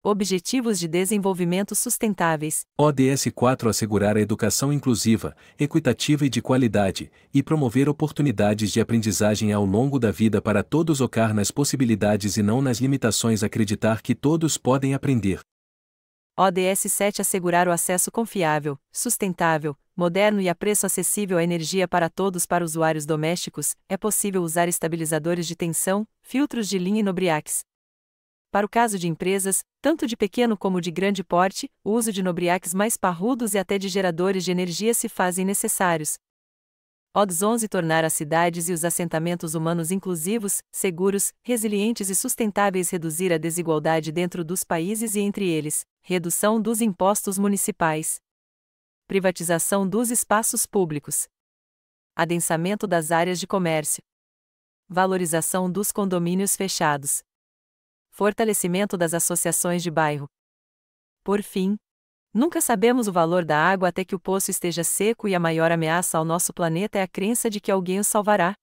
Objetivos de Desenvolvimento Sustentáveis. ODS 4 assegurar a educação inclusiva, equitativa e de qualidade, e promover oportunidades de aprendizagem ao longo da vida para todos ocar nas possibilidades e não nas limitações acreditar que todos podem aprender. ODS 7 assegurar o acesso confiável, sustentável, moderno e a preço acessível à energia para todos para usuários domésticos, é possível usar estabilizadores de tensão, filtros de linha e nobriaques, para o caso de empresas, tanto de pequeno como de grande porte, o uso de nobriaques mais parrudos e até de geradores de energia se fazem necessários. ODS 11 tornar as cidades e os assentamentos humanos inclusivos, seguros, resilientes e sustentáveis, reduzir a desigualdade dentro dos países e entre eles, redução dos impostos municipais, privatização dos espaços públicos, adensamento das áreas de comércio, valorização dos condomínios fechados fortalecimento das associações de bairro. Por fim, nunca sabemos o valor da água até que o poço esteja seco e a maior ameaça ao nosso planeta é a crença de que alguém o salvará.